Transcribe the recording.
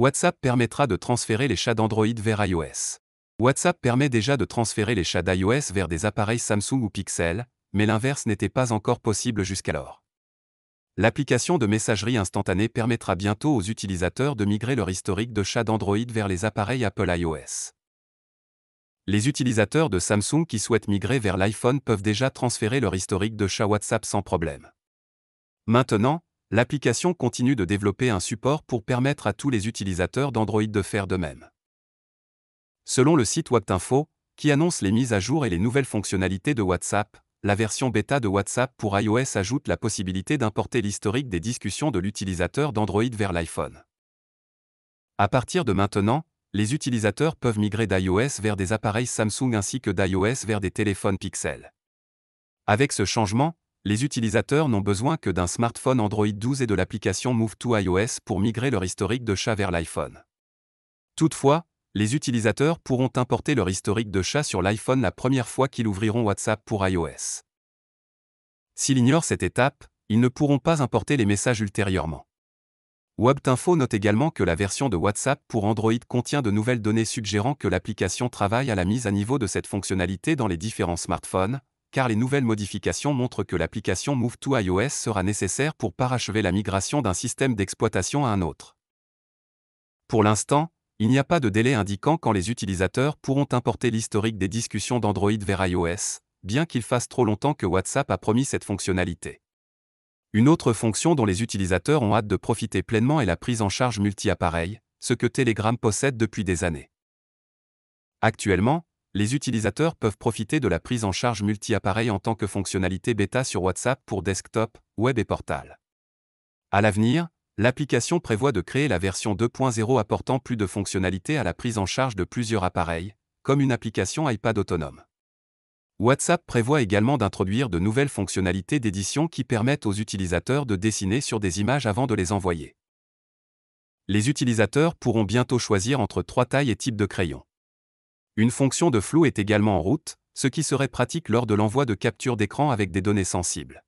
WhatsApp permettra de transférer les chats d'Android vers iOS. WhatsApp permet déjà de transférer les chats d'iOS vers des appareils Samsung ou Pixel, mais l'inverse n'était pas encore possible jusqu'alors. L'application de messagerie instantanée permettra bientôt aux utilisateurs de migrer leur historique de chats d'Android vers les appareils Apple iOS. Les utilisateurs de Samsung qui souhaitent migrer vers l'iPhone peuvent déjà transférer leur historique de chats WhatsApp sans problème. Maintenant, l'application continue de développer un support pour permettre à tous les utilisateurs d'Android de faire de même. Selon le site WebTinfo, qui annonce les mises à jour et les nouvelles fonctionnalités de WhatsApp, la version bêta de WhatsApp pour iOS ajoute la possibilité d'importer l'historique des discussions de l'utilisateur d'Android vers l'iPhone. À partir de maintenant, les utilisateurs peuvent migrer d'iOS vers des appareils Samsung ainsi que d'iOS vers des téléphones Pixel. Avec ce changement, les utilisateurs n'ont besoin que d'un smartphone Android 12 et de l'application Move to iOS pour migrer leur historique de chat vers l'iPhone. Toutefois, les utilisateurs pourront importer leur historique de chat sur l'iPhone la première fois qu'ils ouvriront WhatsApp pour iOS. S'ils ignorent cette étape, ils ne pourront pas importer les messages ultérieurement. WebTinfo note également que la version de WhatsApp pour Android contient de nouvelles données suggérant que l'application travaille à la mise à niveau de cette fonctionnalité dans les différents smartphones, car les nouvelles modifications montrent que l'application Move to iOS sera nécessaire pour parachever la migration d'un système d'exploitation à un autre. Pour l'instant, il n'y a pas de délai indiquant quand les utilisateurs pourront importer l'historique des discussions d'Android vers iOS, bien qu'il fasse trop longtemps que WhatsApp a promis cette fonctionnalité. Une autre fonction dont les utilisateurs ont hâte de profiter pleinement est la prise en charge multi-appareil, ce que Telegram possède depuis des années. Actuellement, les utilisateurs peuvent profiter de la prise en charge multi-appareil en tant que fonctionnalité bêta sur WhatsApp pour desktop, web et portal. À l'avenir, l'application prévoit de créer la version 2.0 apportant plus de fonctionnalités à la prise en charge de plusieurs appareils, comme une application iPad autonome. WhatsApp prévoit également d'introduire de nouvelles fonctionnalités d'édition qui permettent aux utilisateurs de dessiner sur des images avant de les envoyer. Les utilisateurs pourront bientôt choisir entre trois tailles et types de crayons. Une fonction de flou est également en route, ce qui serait pratique lors de l'envoi de captures d'écran avec des données sensibles.